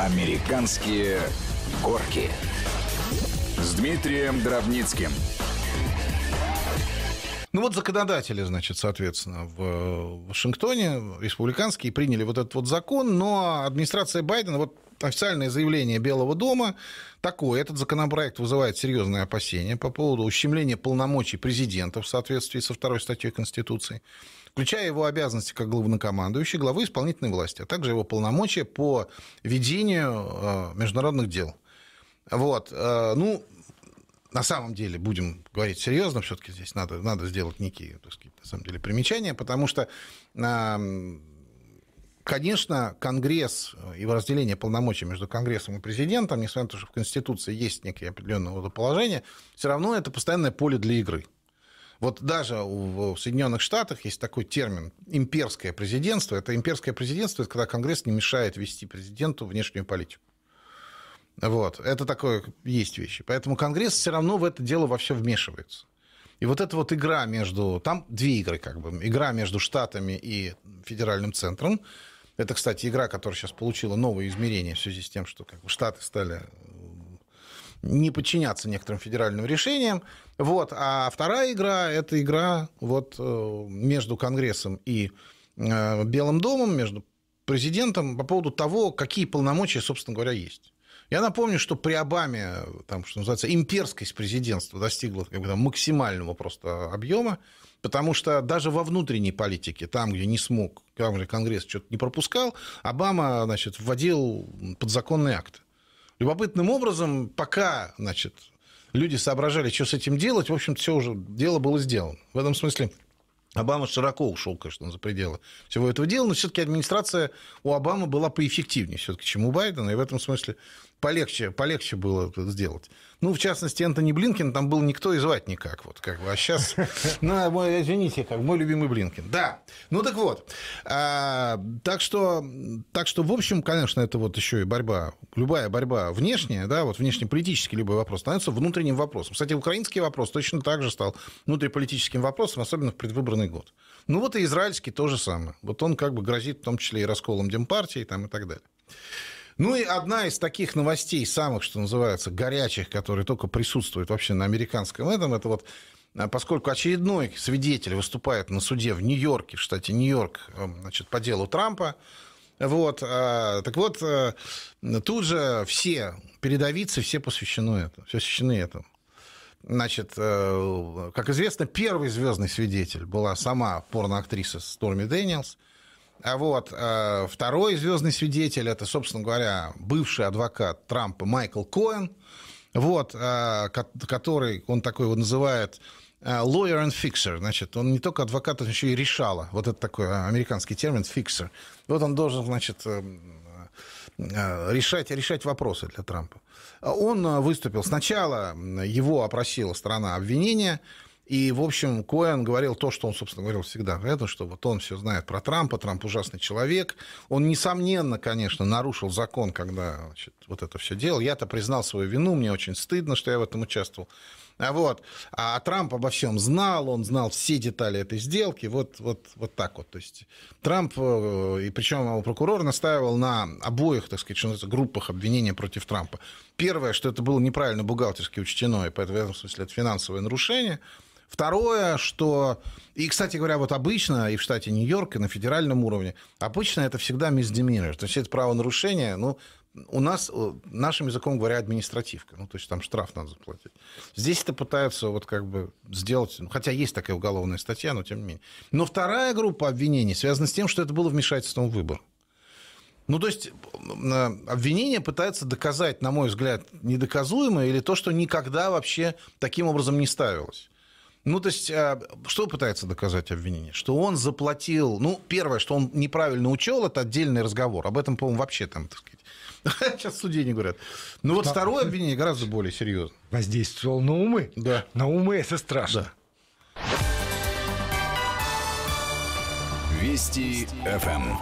Американские горки с Дмитрием Дробницким. Ну вот законодатели, значит, соответственно, э, в Вашингтоне, республиканские, приняли вот этот вот закон, но администрация Байдена, вот официальное заявление Белого дома такое. Этот законопроект вызывает серьезные опасения по поводу ущемления полномочий президента в соответствии со второй статьей Конституции включая его обязанности как главнокомандующий, главы исполнительной власти, а также его полномочия по ведению э, международных дел. Вот. Э, ну, на самом деле, будем говорить серьезно, все-таки здесь надо, надо сделать некие, так сказать, на самом деле, примечания, потому что, э, конечно, Конгресс, его разделение полномочий между Конгрессом и президентом, несмотря на то, что в Конституции есть некие определенные положения, все равно это постоянное поле для игры. Вот даже в Соединенных Штатах есть такой термин имперское президентство. Это имперское президентство, это когда Конгресс не мешает вести президенту внешнюю политику. Вот. Это такое есть вещи. Поэтому Конгресс все равно в это дело во все вмешивается. И вот эта вот игра между... Там две игры как бы. Игра между Штатами и федеральным центром. Это, кстати, игра, которая сейчас получила новые измерения в связи с тем, что как бы, Штаты стали не подчиняться некоторым федеральным решениям. Вот. А вторая игра – это игра вот э, между Конгрессом и э, Белым домом, между президентом по поводу того, какие полномочия, собственно говоря, есть. Я напомню, что при Обаме, там, что называется, имперскость президентства достигла как бы, там, максимального просто объема, потому что даже во внутренней политике, там, где не смог, там, где Конгресс что-то не пропускал, Обама, значит, вводил подзаконные акты. Любопытным образом, пока, значит, люди соображали, что с этим делать, в общем-то, все уже, дело было сделано. В этом смысле Обама широко ушел, конечно, за пределы всего этого дела, но все-таки администрация у Обамы была поэффективнее все-таки, чем у Байдена, и в этом смысле полегче, полегче было сделать. Ну, в частности, Энтони Блинкин там был никто и звать никак. Вот, как бы. А сейчас, ну, мой, извините, как мой любимый Блинкин. Да, ну так вот. А, так, что, так что, в общем, конечно, это вот еще и борьба, любая борьба внешняя, да, вот внешнеполитический любой вопрос становится внутренним вопросом. Кстати, украинский вопрос точно так же стал внутриполитическим вопросом, особенно в предвыборной Звездный год. Ну вот и израильский то же самое. Вот он как бы грозит в том числе и расколом Демпартии там, и так далее. Ну и одна из таких новостей, самых, что называется, горячих, которые только присутствуют вообще на американском этом, это вот а, поскольку очередной свидетель выступает на суде в Нью-Йорке, в штате Нью-Йорк, эм, значит, по делу Трампа, вот, а, так вот, э, тут же все передовицы, все посвящены этому, все посвящены этому. Значит, э, как известно, первый звездный свидетель была сама порноактриса Сторми Дэниелс. А вот э, второй звездный свидетель это, собственно говоря, бывший адвокат Трампа Майкл Коэн, вот, э, который он такой вот называет lawyer and fixer, значит, он не только адвокат, он еще и решала. Вот это такой американский термин, fixer. Вот он должен, значит, эм, Э, решать, решать вопросы для Трампа. А он э, выступил. Сначала его опросила страна обвинения, и, в общем, Коэн говорил то, что он, собственно, говорил всегда. Это, что вот он все знает про Трампа, Трамп ужасный человек. Он, несомненно, конечно, нарушил закон, когда значит, вот это все делал. Я-то признал свою вину, мне очень стыдно, что я в этом участвовал. А вот. А Трамп обо всем знал, он знал все детали этой сделки. Вот, вот, вот так вот. То есть Трамп, э, и причем его прокурор настаивал на обоих, так сказать, группах обвинения против Трампа. Первое, что это было неправильно бухгалтерски учтено, и поэтому в этом смысле это финансовое нарушение. Второе, что... И, кстати говоря, вот обычно и в штате Нью-Йорк, и на федеральном уровне, обычно это всегда misdemeanor. То есть это правонарушение, ну, у нас, э, нашим языком говоря, административка. Ну, то есть там штраф надо заплатить. Здесь это пытаются вот как бы сделать... ну Хотя есть такая уголовная статья, но тем не менее. Но вторая группа обвинений связана с тем, что это было вмешательством в выбор. Ну, то есть обвинение пытается доказать, на мой взгляд, недоказуемое или то, что никогда вообще таким образом не ставилось. Ну, то есть, а, что пытается доказать обвинение? Что он заплатил... Ну, первое, что он неправильно учел, это отдельный разговор. Об этом, по-моему, вообще там, так сказать, сейчас судей не говорят. Ну вот второе обвинение гораздо более серьезно. Воздействовал на умы? Да. На умы это страшно. Вести ФМ. Эм.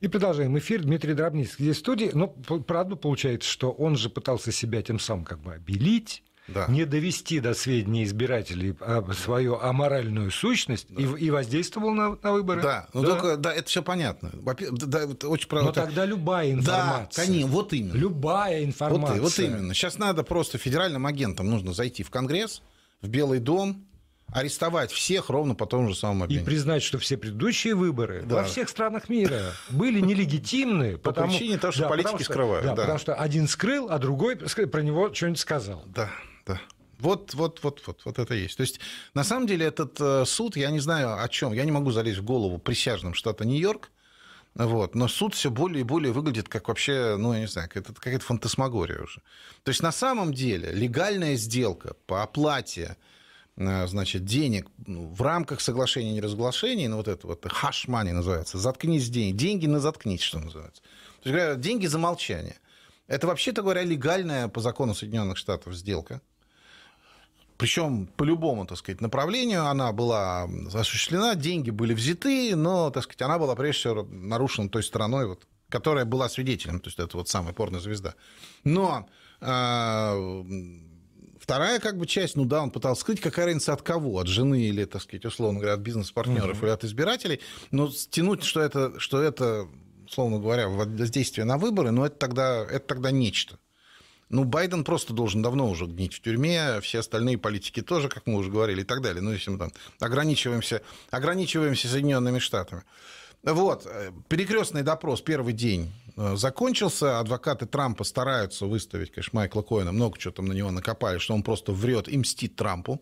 И продолжаем эфир. Дмитрий Дробницкий здесь в студии. Но, ну, правда, получается, что он же пытался себя тем самым как бы обелить, да. не довести до сведений избирателей свою аморальную сущность да. и, и воздействовал на, на выборы. Да, ну да. только да, это все понятно. Да, это очень правильно Но так... тогда любая информация. Да, конечно, вот именно. Любая информация. Вот, вот именно. Сейчас надо просто федеральным агентам нужно зайти в Конгресс, в Белый дом, арестовать всех ровно по тому же самому обвинению. И признать, что все предыдущие выборы да. во всех странах мира были нелегитимны. По потому... причине того, что да, политики потому, скрывают. Да, да, потому что один скрыл, а другой про него что-нибудь сказал. Да. Вот, вот, вот, вот, вот это есть. То есть, на самом деле, этот э, суд, я не знаю о чем, я не могу залезть в голову присяжным штата Нью-Йорк, вот. Но суд все более и более выглядит как вообще, ну, я не знаю, это какая-то фантасмагория уже. То есть на самом деле легальная сделка по оплате э, значит, денег ну, в рамках соглашения и неразглашений, ну, вот это вот хашмани называется, заткнись деньги, деньги на заткнись, что называется. То есть, говорят, деньги за молчание. Это вообще-то говоря легальная по закону Соединенных Штатов сделка. Причем по любому, так сказать, направлению она была осуществлена, деньги были взяты, но, так сказать, она была прежде всего нарушена той стороной, вот, которая была свидетелем, то есть это вот самая порнозвезда. Но э, вторая как бы часть, ну да, он пытался скрыть, какая разница от кого, от жены или, так сказать, условно говоря, от бизнес-партнеров mm-hmm. или от избирателей, но тянуть, что это, что это условно говоря, воздействие на выборы, но ну, это тогда, это тогда нечто. Ну, Байден просто должен давно уже гнить в тюрьме, все остальные политики тоже, как мы уже говорили, и так далее. Ну, если мы там ограничиваемся, ограничиваемся Соединенными Штатами. Вот, э, перекрестный допрос первый день э, закончился. Адвокаты Трампа стараются выставить, конечно, Майкла Коина. Много чего там на него накопали, что он просто врет и мстит Трампу.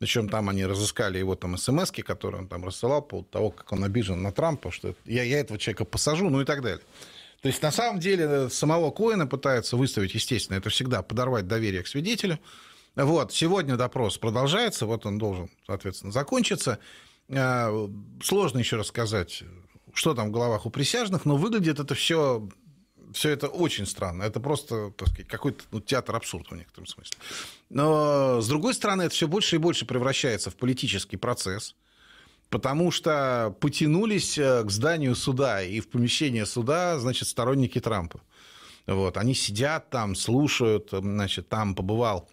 Причем там они разыскали его там смс которые он там рассылал по поводу того, как он обижен на Трампа, что я, я этого человека посажу, ну и так далее. То есть, на самом деле, э, самого Коина пытаются выставить, естественно, это всегда подорвать доверие к свидетелю. Вот, сегодня допрос продолжается, вот он должен, соответственно, закончиться. Э, сложно еще рассказать, что там в головах у присяжных, но выглядит это все все это очень странно. Это просто, так сказать, какой-то ну, театр абсурда в некотором смысле. Но, с другой стороны, это все больше и больше превращается в политический процесс – потому что потянулись э, к зданию суда и в помещение суда, значит, сторонники Трампа. Вот, они сидят там, слушают, э, значит, там побывал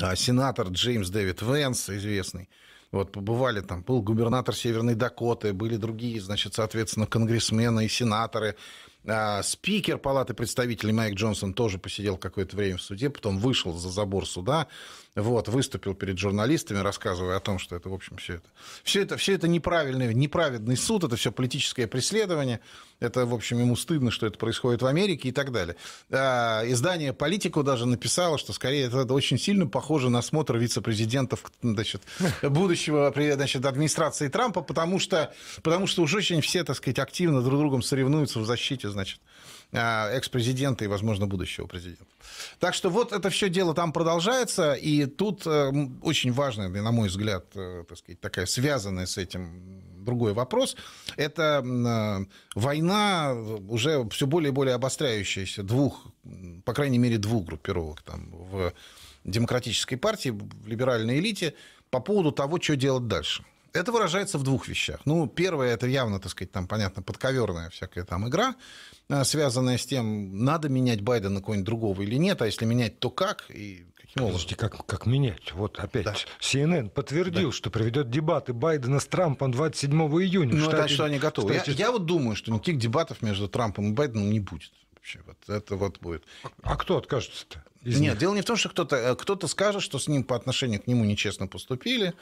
э, сенатор Джеймс Дэвид Венс, известный, вот, побывали там, был губернатор Северной Дакоты, были другие, значит, соответственно, конгрессмены и сенаторы. А, спикер Палаты представителей Майк Джонсон тоже посидел какое-то время в суде, потом вышел за забор суда, вот, выступил перед журналистами, рассказывая о том, что это, в общем, все это. Все это, все это неправильный, неправедный суд, это все политическое преследование, это, в общем, ему стыдно, что это происходит в Америке и так далее. А, издание «Политику» даже написало, что, скорее, это, это очень сильно похоже на смотр вице-президентов значит, будущего значит, администрации Трампа, потому что, потому что уже очень все, так сказать, активно друг другом соревнуются в защите, значит, Э, экс-президента и, возможно, будущего президента. Так что вот это все дело там продолжается, и тут э, очень важный, на мой взгляд, э, так сказать, такая связанная с этим другой вопрос. Это война, уже все более и более обостряющаяся двух, по крайней мере, двух группировок там, в демократической партии, в либеральной элите, по поводу того, что делать дальше. Это выражается в двух вещах. Ну, первое, это явно, так сказать, там, понятно, подковерная всякая там игра, а, связанная с тем, надо менять Байдена кого-нибудь другого или нет, а если менять, то как и каким образом. как, как менять? Вот опять да. CNN подтвердил, да. что приведет дебаты Байдена с Трампом 27 июня. Ну, штате... это что они готовы. Штате... Я, я вот думаю, что никаких дебатов между Трампом и Байденом не будет вообще. Вот это вот будет. А кто откажется-то? Нет, них? дело не в том, что кто-то э, кто скажет, что с ним по отношению к нему нечестно поступили,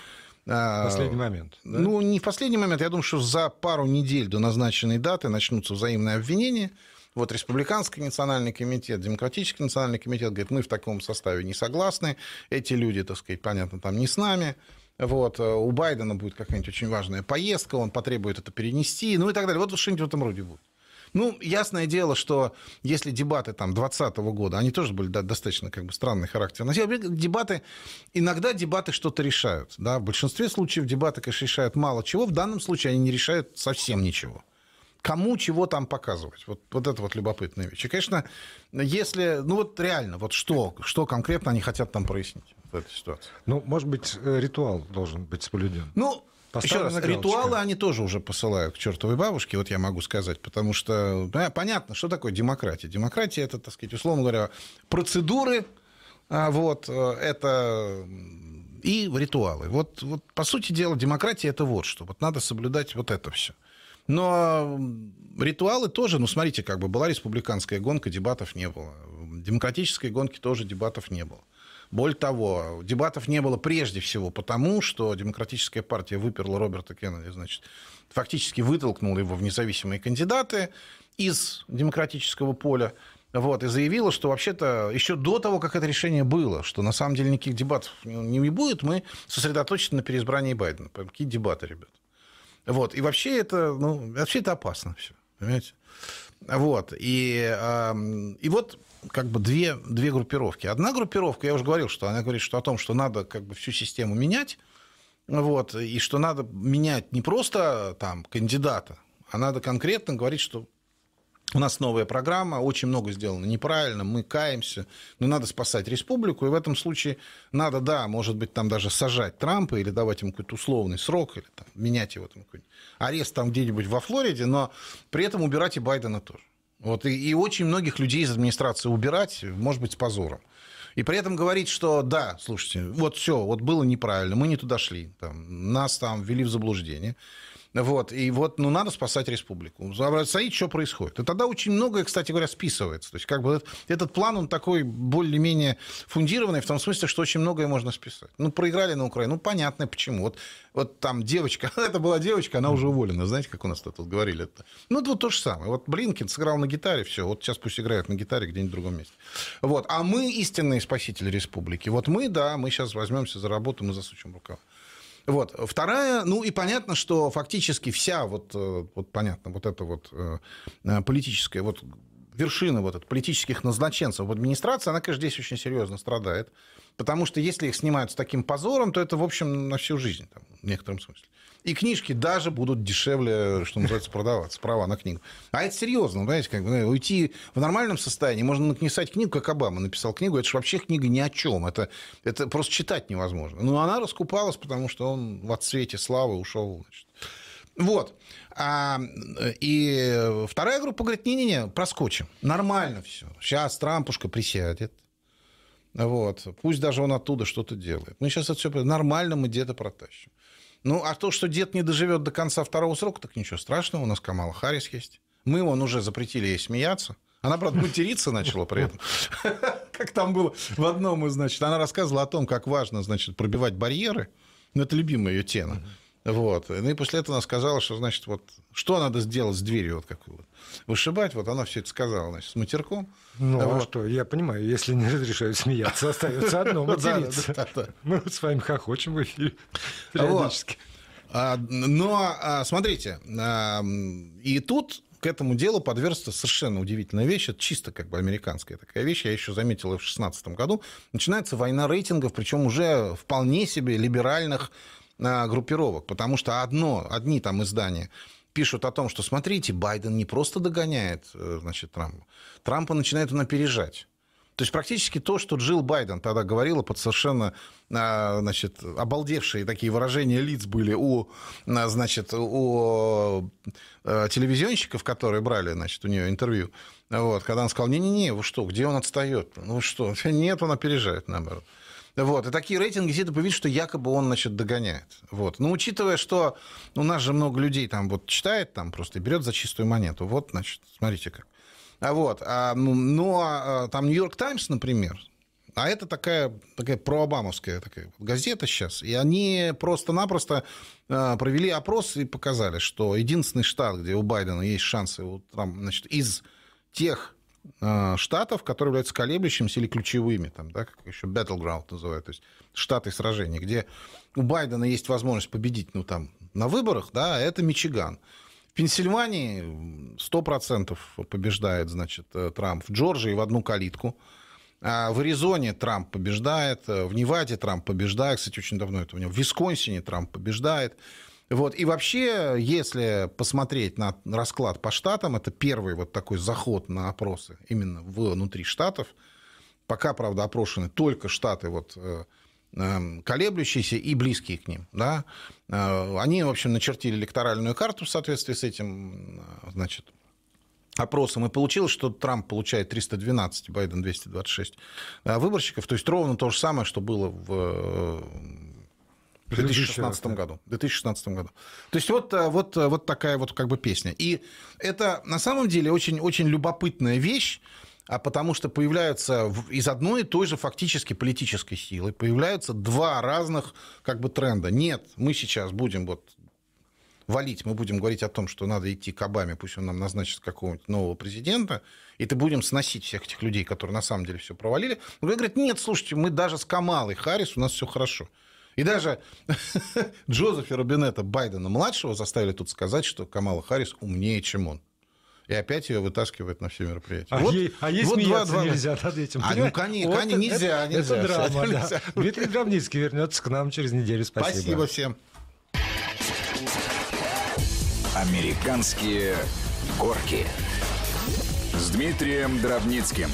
а, последний момент. Да? Ну, не в последний момент. Я думаю, что за пару недель до назначенной даты начнутся взаимные обвинения. Вот Республиканский национальный комитет, Демократический национальный комитет говорит, мы в таком составе не согласны, эти люди, так сказать, понятно, там не с нами. Вот, э, у Байдена будет какая-нибудь очень важная поездка, он потребует это перенести, ну и так далее. Вот что-нибудь в этом роде будет. Ну, ясное дело, что если дебаты там 2020 года, они тоже были да, достаточно как бы странный характер. Но дебаты, иногда дебаты что-то решают. Да? В большинстве случаев дебаты, конечно, решают мало чего. В данном случае они не решают совсем ничего кому чего там показывать. Вот, вот это вот любопытная вещь. И, конечно, если... Ну вот реально, вот что, что конкретно они хотят там прояснить в этой ситуации? Ну, может быть, э, ритуал должен быть соблюден. Ну, еще раз, ритуалы они тоже уже посылают к чертовой бабушке, вот я могу сказать, потому что да, ну, понятно, что такое демократия. Демократия это, так сказать, условно говоря, процедуры, а, вот, э, это и ритуалы. Вот, вот, по сути дела, демократия это вот что. Вот надо соблюдать вот это все. Но ритуалы тоже, ну, смотрите, как бы была республиканская гонка, дебатов не было. Демократической гонки тоже дебатов не было. Более того, дебатов не было прежде всего потому, что Демократическая партия выперла Роберта Кеннеди, значит, фактически вытолкнула его в независимые кандидаты из демократического поля. Вот, и заявила, что вообще-то еще до того, как это решение было, что на самом деле никаких дебатов не будет, мы сосредоточены на переизбрании Байдена. Какие дебаты, ребят? Вот, и вообще это, ну, вообще это опасно все, понимаете? Вот, и, э, и вот как бы две, две группировки. Одна группировка, я уже говорил, что она говорит что о том, что надо как бы всю систему менять, вот, и что надо менять не просто там кандидата, а надо конкретно говорить, что у нас новая программа, очень много сделано неправильно, мы каемся, но надо спасать республику, и в этом случае надо, да, может быть, там даже сажать Трампа или давать ему какой-то условный срок, или там, менять его там какой-нибудь арест там где-нибудь во Флориде, но при этом убирать и Байдена тоже. Вот, и, и очень многих людей из администрации убирать, может быть, с позором. И при этом говорить, что да, слушайте, вот все, вот было неправильно, мы не туда шли, там, нас там ввели в заблуждение. Вот, и вот, ну, надо спасать республику. Смотрите, что происходит. И тогда очень многое, кстати говоря, списывается. То есть, как бы этот, этот план, он такой более-менее фундированный, в том смысле, что очень многое можно списать. Ну, проиграли на Украину, ну, понятно почему. Вот, вот там девочка, это была девочка, она уже уволена. Знаете, как у нас тут говорили это? Ну, это вот то же самое. Вот Блинкин сыграл на гитаре, все, вот сейчас пусть играет на гитаре где-нибудь в другом месте. Вот, а мы истинные спасители республики. Вот мы, да, мы сейчас возьмемся за работу, мы засучим рукава. Вот. Вторая, ну и понятно, что фактически вся вот, э, вот понятно, вот эта вот э, э, политическая, вот вершина вот от политических назначенцев в администрации, она, конечно, здесь очень серьезно страдает, потому что если их снимают с таким позором, то это, в общем, на всю жизнь там, в некотором смысле. И книжки даже будут дешевле, что называется, продаваться, права на книгу. А это серьезно, знаете, как бы ну, уйти в нормальном состоянии, можно написать книгу, как Обама написал книгу, это же вообще книга ни о чем, это, это просто читать невозможно. Но ну, она раскупалась, потому что он в отсвете славы ушел, значит. Вот. А, и вторая группа говорит, не-не-не, проскочим. Нормально все. Сейчас Трампушка присядет. Вот. Пусть даже он оттуда что-то делает. Мы сейчас это все нормально мы где-то протащим. Ну, а то, что дед не доживет до конца второго срока, так ничего страшного, у нас Камала Харрис есть. Мы его уже запретили ей смеяться. Она, правда, материться начала при этом. Как там было в одном из, значит, она рассказывала о том, как важно, значит, пробивать барьеры. Ну, это любимая ее тема. Вот. Ну и после этого она сказала, что, значит, вот что надо сделать с дверью вот какую вот. Вышибать, вот она все это сказала, значит, с матерком. Ну, а вот. а что, я понимаю, если не разрешают смеяться, остается одно материться. Мы с вами хохочем в эфире периодически. А, Но ну, а, смотрите, и тут к этому делу подвергся совершенно удивительная вещь. Это чисто как бы американская такая вещь. Я еще заметил и в 2016 году. Начинается война рейтингов, причем уже вполне себе либеральных Э, группировок, потому что одно, одни там издания пишут о том, что смотрите, Байден не просто догоняет э, значит, Трампа, Трампа начинает он опережать. То есть практически то, что Джилл Байден тогда говорила под совершенно э, значит, обалдевшие такие выражения лиц были у, значит, у телевизионщиков, которые брали значит, у нее интервью. Вот, когда он сказал, не-не-не, вы что, где он отстает? Ну что, нет, он опережает, наоборот. Вот. И такие рейтинги где-то появились, что якобы он, значит, догоняет. Вот. Но ну, учитывая, что ну, у нас же много людей там вот читает там просто и берет за чистую монету. Вот, значит, смотрите как. А вот. А, ну, ну а, а, там Нью-Йорк Таймс, например, а это такая, такая прообамовская такая газета сейчас. И они просто-напросто а, провели опрос и показали, что единственный штат, где у Байдена есть шансы вот там, значит, из тех Э, штатов, которые являются колеблющимися или ключевыми, там, да, как еще battleground называют, то есть штаты сражений, где у Байдена есть возможность победить, ну, там, на выборах, да, а это Мичиган. В Пенсильвании 100% побеждает, значит, э, Трамп. В Джорджии в одну калитку. А в Аризоне Трамп побеждает, э, в Неваде Трамп побеждает, кстати, очень давно это у него. В Висконсине Трамп побеждает. Вот. И вообще, если посмотреть на расклад по штатам, это первый вот такой заход на опросы именно внутри штатов. Пока, правда, опрошены только штаты вот, э, эм, колеблющиеся и близкие к ним. Да? Э, они, в общем, начертили электоральную карту в соответствии с этим э, значит, опросом. И получилось, что Трамп получает 312, Байден 226 выборщиков. То есть ровно то же самое, что было в в 2016 году. В 2016 году. То есть вот, э, вот, э, вот такая вот как бы песня. И это на самом деле очень-очень любопытная вещь, а потому что появляются из одной и той же фактически политической силы, появляются два разных как бы тренда. Нет, мы сейчас будем вот валить, мы будем говорить о том, что надо идти к Обаме, пусть он нам назначит какого-нибудь нового президента, и ты будем сносить всех этих людей, которые на самом деле все провалили. Но говорят, нет, слушайте, мы даже с Камалой Харрис, у нас все хорошо. И даже Джозефа Робинета Байдена-младшего заставили тут сказать, что Камала Харрис умнее, чем он и опять ее вытаскивают на все мероприятия. А вот, ей, а ей вот смеяться два, два... нельзя над этим. А, ну, конечно, вот конечно, нельзя, это, нельзя. Это драма, нельзя. да. Дмитрий Гробницкий вернется к нам через неделю. Спасибо. Спасибо всем. Американские горки с Дмитрием Дробницким.